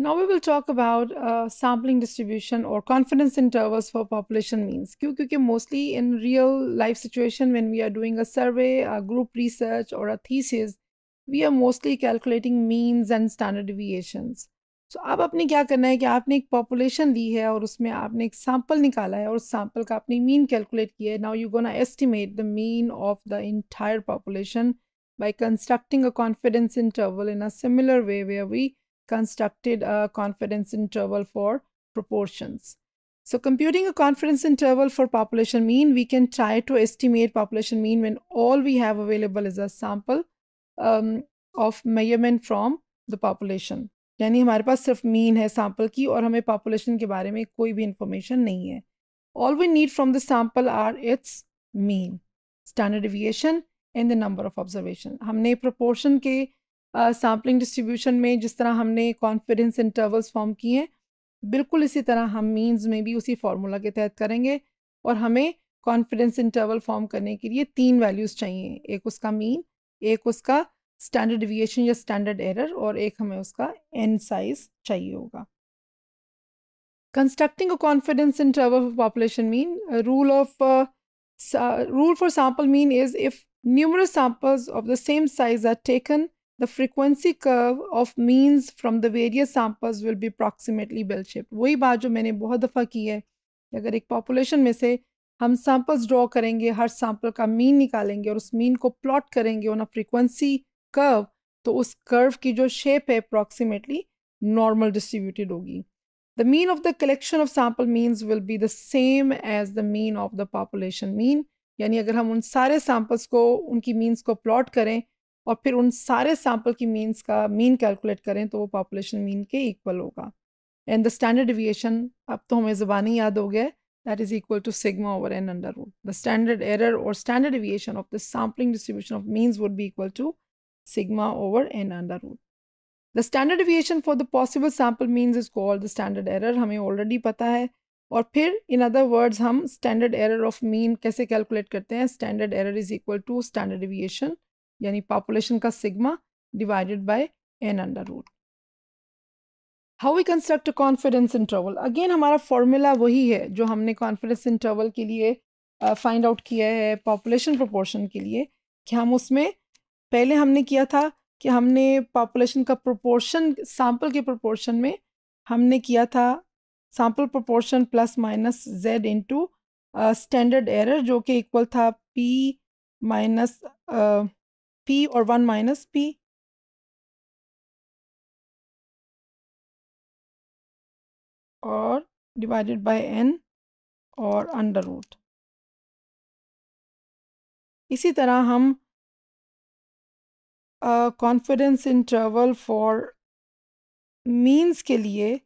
Now we will talk about uh, sampling distribution or confidence intervals for population means. QQK mostly in real life situation when we are doing a survey, a group research or a thesis, we are mostly calculating means and standard deviations. So अब आपने क्या करना population and you have उसमें sample and you have sample mean calculate किया Now you're gonna estimate the mean of the entire population by constructing a confidence interval in a similar way where we constructed a confidence interval for proportions. So computing a confidence interval for population mean, we can try to estimate population mean when all we have available is a sample um, of measurement from the population. यानी हमारे पास सिर्फ mean है sample की और हमें population के बारे में कोई भी इंफॉर्मेशन नहीं है all we need from the sample are its mean standard deviation and the number of observation हमने प्रोपोर्शन के सैम्पलिंग डिस्ट्रीब्यूशन में जिस तरह हमने कॉन्फिडेंस इंटरवल्स फॉर्म किए हैं बिल्कुल इसी तरह हम मीन्स में भी उसी फार्मूला के तहत करेंगे और हमें कॉन्फिडेंस इंटरवल फॉर्म करने के लिए तीन वैल्यूज़ चाहिए एक उसका मीन एक उसका स्टैंडर्ड डिविएशन या स्टैंडर्ड एरर और एक हमें उसका एन साइज चाहिए होगा constructing a confidence interval population mean rule of rule for sample mean is if numerous samples of the same size are taken The frequency curve of means from the various samples will be approximately bell shaped. वही बात जो मैंने बहुत दफ़ा की है कि अगर एक पॉपुलेशन में से हम सैम्पल्स ड्रॉ करेंगे हर सैम्पल का मीन निकालेंगे और उस मीन को प्लॉट करेंगे ऑन अ फ्रीक्वेंसी कर्व तो उस कर्व की जो शेप है अप्रॉक्सीमेटली नॉर्मल डिस्ट्रीब्यूटेड होगी the mean of the collection of sample means will be the same as the mean of the population mean यानी अगर हम उन सारे सैम्पल्स को उनकी मीन्स को प्लॉट करें और फिर उन सारे सैम्पल की मीन्स का मीन कैलकुलेट करें तो वो पॉपुलेशन मीन के इक्वल होगा एंड द स्टैंडर्ड डिविएशन अब तो हमें ज़बानी याद हो गया that is equal to sigma over n under root the standard error और standard deviation of the sampling distribution of means would भी equal to sigma over n under root the standard deviation for the possible sample means is called the standard error हमें already पता है और फिर in other words हम standard error of mean कैसे calculate करते हैं standard error is equal to standard deviation यानी पॉपुलेशन का sigma divided by n under root how we construct confidence interval again हमारा फॉर्मूला वही है जो हमने कॉन्फिडेंस इंटरवल के लिए फाइंड uh, आउट किया है पॉपुलेशन प्रोपोर्शन के लिए कि हम उसमें पहले हमने किया था कि हमने पॉपुलेशन का प्रोपोर्शन सैम्पल के प्रोपोर्शन में हमने किया था sample proportion plus minus z into standard error जो कि इक्वल था पी माइनस uh, पी और वन माइनस पी और डिवाइडेड बाय एन और अंडर रूट इसी तरह हम कॉन्फिडेंस इंटरवल फॉर मीन्स के लिए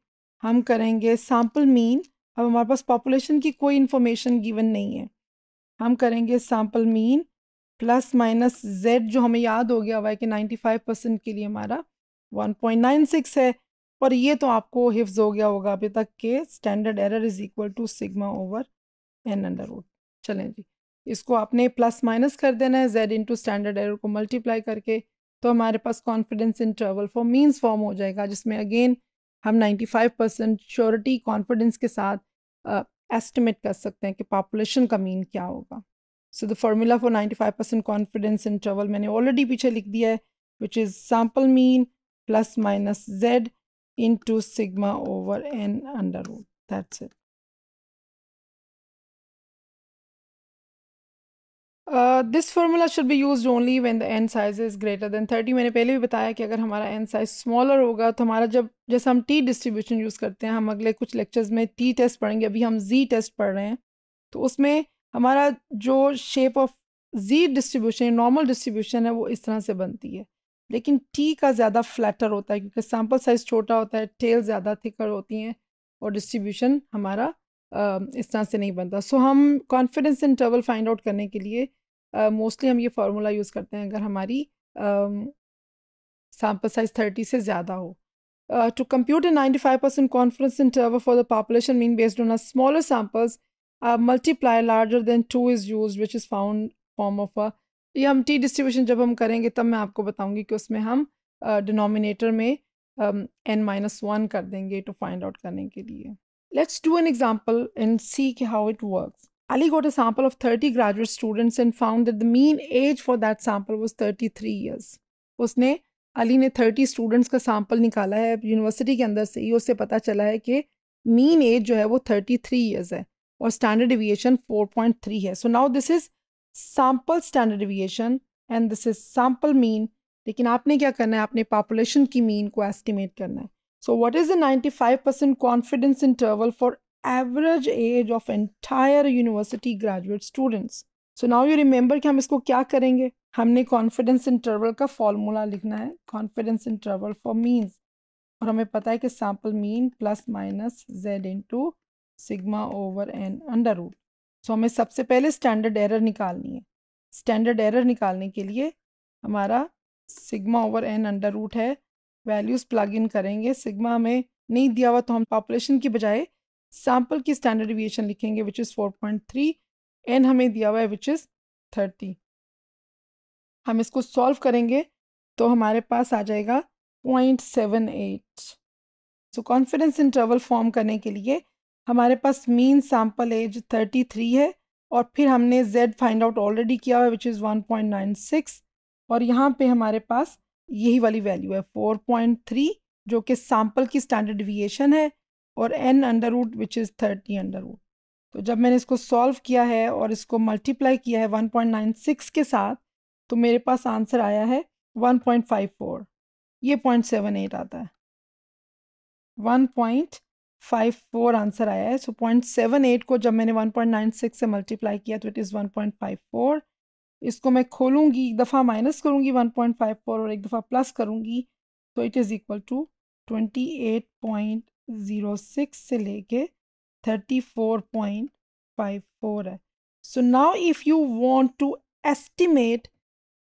हम करेंगे सैम्पल मीन अब हमारे पास पॉपुलेशन की कोई इन्फॉर्मेशन गिवन नहीं है हम करेंगे sample mean plus minus z जो हमें याद हो गया हुआ है कि 95 परसेंट के लिए हमारा 1.96 है और ये तो आपको हिफ्ज हो गया होगा अभी तक के standard error is equal to sigma over n under root चलें जी इसको आपने प्लस माइनस कर देना है जेड इंटू स्टैंडर्ड एरर को मल्टीप्लाई करके तो हमारे पास confidence interval for means form हो जाएगा जिसमें अगेन हम 95 परसेंट श्योरिटी कॉन्फिडेंस के साथ एस्टिमेट uh, कर सकते हैं कि पॉपुलेशन का मीन क्या होगा so the formula for ninety five percent confidence interval मैंने ऑलरेडी पीछे लिख दिया है which is sample mean plus minus z into sigma over n under root that's it this formula should be use only when the n size is greater than thirty मैंने पहले भी बताया कि अगर हमारा एन साइज स्मॉलर होगा तो हमारा जब जैसे हम टी डिस्ट्रीब्यूशन यूज़ करते हैं हम अगले कुछ लेक्चर्स में टी टेस्ट पढ़ेंगे अभी हम जी टेस्ट पढ़ रहे हैं तो उसमें हमारा जो शेप ऑफ जी डिस्ट्रीब्यूशन नॉर्मल डिस्ट्रीब्यूशन है वो इस तरह से बनती है लेकिन टी का ज़्यादा फ्लैटर होता है क्योंकि सैम्पल साइज़ छोटा होता है टेल ज़्यादा थिकर होती हैं और डिस्ट्रीब्यूशन हमारा इस तरह से नहीं बनता सो हम कॉन्फिडेंस इंटरवल फाइंड आउट करने के लिए मोस्टली हम ये फार्मूला यूज़ करते हैं अगर हमारी सैम्पल साइज़ थर्टी से ज़्यादा हो to compute a ninety five percent confidence interval for the population mean based on a smaller samples uh, multiply larger than two is used which is found form of a ये हम T distribution जब हम करेंगे तब मैं आपको बताऊंगी कि उसमें हम डिनोमिनेटर uh, में एन माइनस वन कर देंगे टू फाइंड आउट करने के लिए let's do an example and see how it इट वर्क्स Ali got a sample of 30 graduate students and found that the mean age for that sample was 33 years. उसने अली ने thirty students का sample निकाला है यूनिवर्सिटी के अंदर से ही उससे पता चला है कि मीन एज जो है वो थर्टी थ्री ईयर्स है और स्टैंडर्ड डिविएशन 4.3 है so now this is sample standard deviation and this is sample mean लेकिन आपने क्या करना है आपने पॉपुलेशन की मीन को एस्टिमेट करना है so what is the 95 percent confidence interval for average age of entire university graduate students so now you remember कि हम इसको क्या करेंगे हमने कॉन्फिडेंस इंटरवल का फॉर्मूला लिखना है कॉन्फिडेंस इंटरवल फॉर मीन्स और हमें पता है कि sample mean plus minus z into sigma over n under root so हमें सबसे पहले स्टैंडर्ड एरर निकालनी है स्टैंडर्ड एरर निकालने के लिए हमारा sigma over n under root है वैल्यूज़ प्लग इन करेंगे सिग्मा हमें नहीं दिया हुआ तो हम पॉपुलेशन की बजाय सैम्पल की स्टैंडर्ड डिविएशन लिखेंगे which is four point three n हमें दिया हुआ है विच इज़ थर्टी हम इसको सॉल्व करेंगे तो हमारे पास आ जाएगा point seven eight so confidence interval form करने के लिए हमारे पास mean sample age thirty three है और फिर हमने z फाइंड आउट ऑलरेडी किया हुआ है which is one point nine six और यहाँ पे हमारे पास यही वाली वैल्यू है फोर पॉइंट थ्री जो कि सैम्पल की स्टैंडर्ड डिविएशन है और n under root which is thirty under root तो जब मैंने इसको सॉल्व किया है और इसको मल्टीप्लाई किया है वन पॉइंट नाइन सिक्स के साथ तो मेरे पास आंसर आया है वन पॉइंट फाइव फोर ये पॉइंट सेवन एट आता है one point five four answer आया है सो पॉइंट सेवन एट को जब मैंने वन पॉइंट नाइन सिक्स से मल्टीप्लाई किया तो it is one point five four इसको मैं खोलूँगी एक दफ़ा माइनस करूँगी वन पॉइंट फाइव फोर और एक दफ़ा प्लस करूँगी तो it is equal to twenty eight point zero six से लेके thirty four point five four है so now if you want to estimate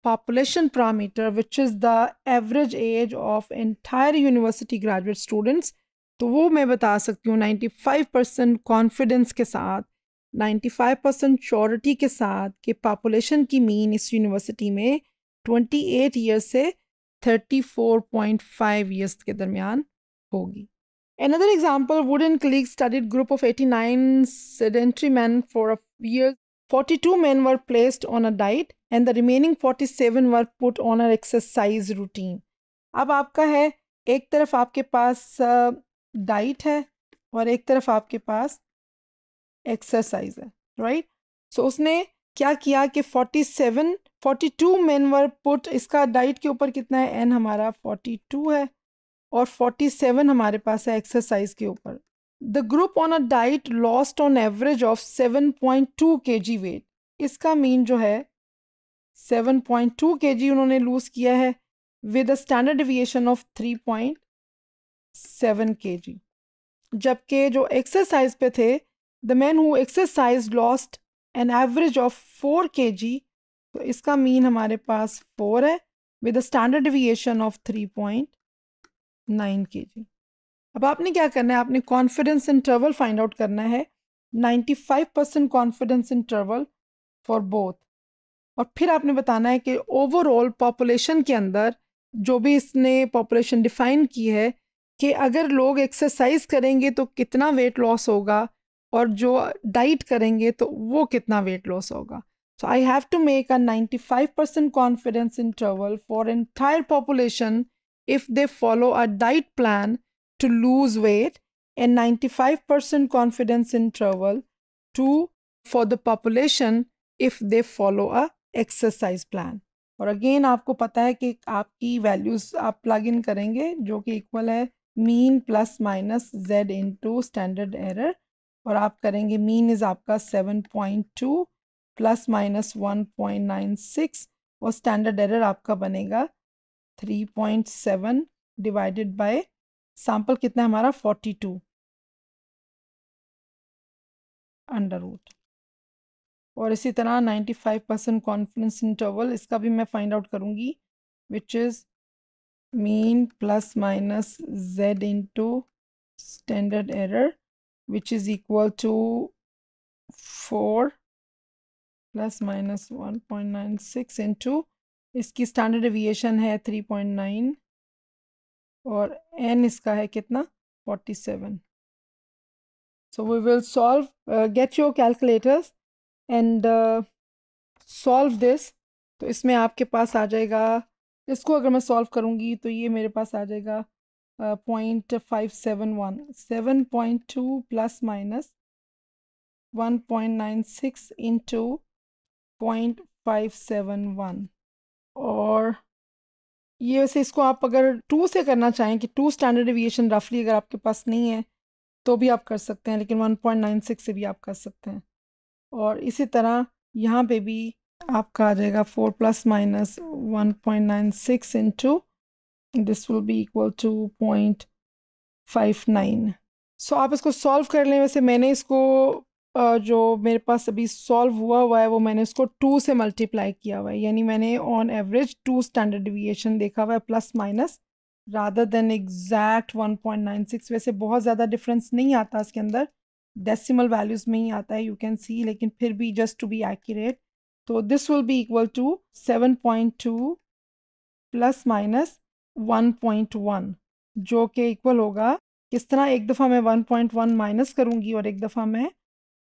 population parameter which is the average age of entire university graduate students तो वो मैं बता सकती हूँ 95 percent confidence के साथ 95 परसेंट श्योरिटी के साथ कि पापोलेशन की मीन इस यूनिवर्सिटी में 28 एट ईयर्स से 34.5 फोर ईयर्स के दरमियान होगी example Wood and click studied group of eighty nine sedentary men for a year forty two men were placed on a diet and the remaining forty seven were put on a exercise routine अब आपका है एक तरफ आपके पास uh, diet है और एक तरफ आपके पास एक्सरसाइज है राइट सो so, उसने क्या किया कि 47 42 मेन वर पुट इसका डाइट के ऊपर कितना है एन हमारा 42 है और 47 हमारे पास है एक्सरसाइज के ऊपर the group on a diet lost on average of 7.2 point weight इसका मीन जो है 7.2 पॉइंट उन्होंने लूज किया है with a standard deviation of point seven K G जबकि जो एक्सरसाइज पे थे the man who exercise lost an average of four K G तो इसका मीन हमारे पास फोर है with standard deviation of three point nine K G अब आपने क्या करना है आपने कॉन्फिडेंस इंटरवल फाइंड आउट करना है ninety five percent confidence interval for both और फिर आपने बताना है कि ओवरऑल पॉपुलेशन के अंदर जो भी इसने पॉपुलेशन डिफाइन की है कि अगर लोग एक्सरसाइज करेंगे तो कितना वेट लॉस होगा और जो डाइट करेंगे तो वो कितना वेट लॉस होगा so I have to make a 95 percent confidence interval for entire population if they follow a diet plan to lose weight and 95% interval two for the population if they follow a exercise plan और again आपको पता है कि आपकी values आप plug in करेंगे जो कि इक्वल है mean plus minus z into standard error और आप करेंगे मीन इज़ आपका seven point two plus minus one point nine six और स्टैंडर्ड एरर आपका बनेगा three point seven divided by sample कितना है हमारा फोर्टी टू अंडर रूट और इसी तरह 95 परसेंट कॉन्फिडेंस इंटरवल इसका भी मैं फाइंड आउट करूँगी which is mean plus minus z into standard error which is equal to 4 plus minus one point nine six into इसकी स्टैंडर्ड एविएशन है three point nine और एन इसका है कितना forty seven so we will solve get your calculators and solve this तो इसमें आपके पास आ जाएगा इसको अगर मैं सॉल्व करूँगी तो ये मेरे पास आ जाएगा point five seven one seven point two plus minus one point nine six into point five seven one और ये वैसे इसको आप अगर टू से करना चाहें कि टू स्टैंडर्ड एविएशन रफली अगर आपके पास नहीं है तो भी आप कर सकते हैं लेकिन वन पॉइंट नाइन सिक्स से भी आप कर सकते हैं और इसी तरह यहाँ पे भी आपका आ जाएगा four plus minus one point nine six into this will be equal to point five nine so आप इसको सॉल्व कर लें वैसे मैंने इसको जो मेरे पास अभी सॉल्व हुआ हुआ है वो मैंने इसको टू से मल्टीप्लाई किया हुआ है यानी मैंने on average two standard deviation देखा हुआ है plus minus rather than exact one point nine six वैसे बहुत ज़्यादा डिफरेंस नहीं आता इसके अंदर डेसिमल वैल्यूज़ में ही आता है यू कैन सी लेकिन फिर भी just to be accurate will be equal to seven point 7.2 plus minus one जो कि इक्वल होगा किस तरह एक दफ़ा मैं 1.1 माइनस करूँगी और एक दफ़ा मैं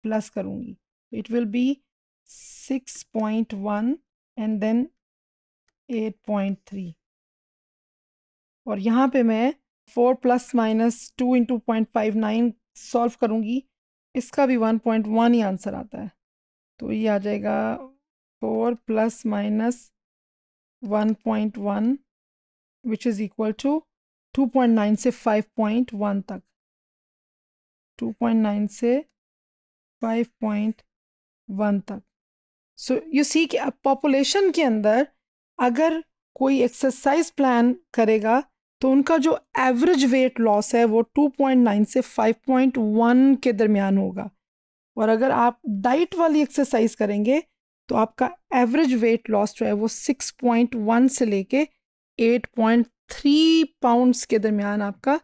प्लस करूँगी it will be 6.1 and then 8.3 और यहाँ पे मैं 4 plus minus two into point five nine solve करूँगी इसका भी 1.1 ही आंसर आता है तो ये आ जाएगा four plus minus one point one which is equal to two point nine से फाइव पॉइंट वन तक. टू पॉइंट नाइन से फाइव पॉइंट वन तक सो यू सी कि अब पॉपुलेशन के अंदर अगर कोई एक्सरसाइज प्लान करेगा तो उनका जो एवरेज वेट लॉस है वो टू पॉइंट नाइन से फाइव पॉइंट वन के दरमियान होगा और अगर आप डाइट वाली एक्सरसाइज करेंगे तो आपका एवरेज वेट लॉस जो है वो 6.1 से लेके 8.3 पाउंड्स के दरमियान आपका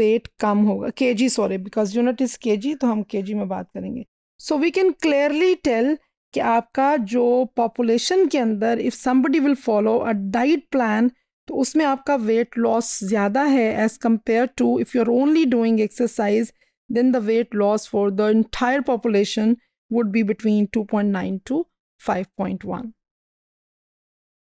वेट कम होगा K G sorry because unit is K G तो हम के जी में बात करेंगे so we can clearly tell कि आपका जो पॉपुलेशन के अंदर if somebody will follow a diet plan तो उसमें आपका वेट लॉस ज़्यादा है as compare to if you are only doing exercise then the weight loss for the entire population would be between two point nine two 5.1.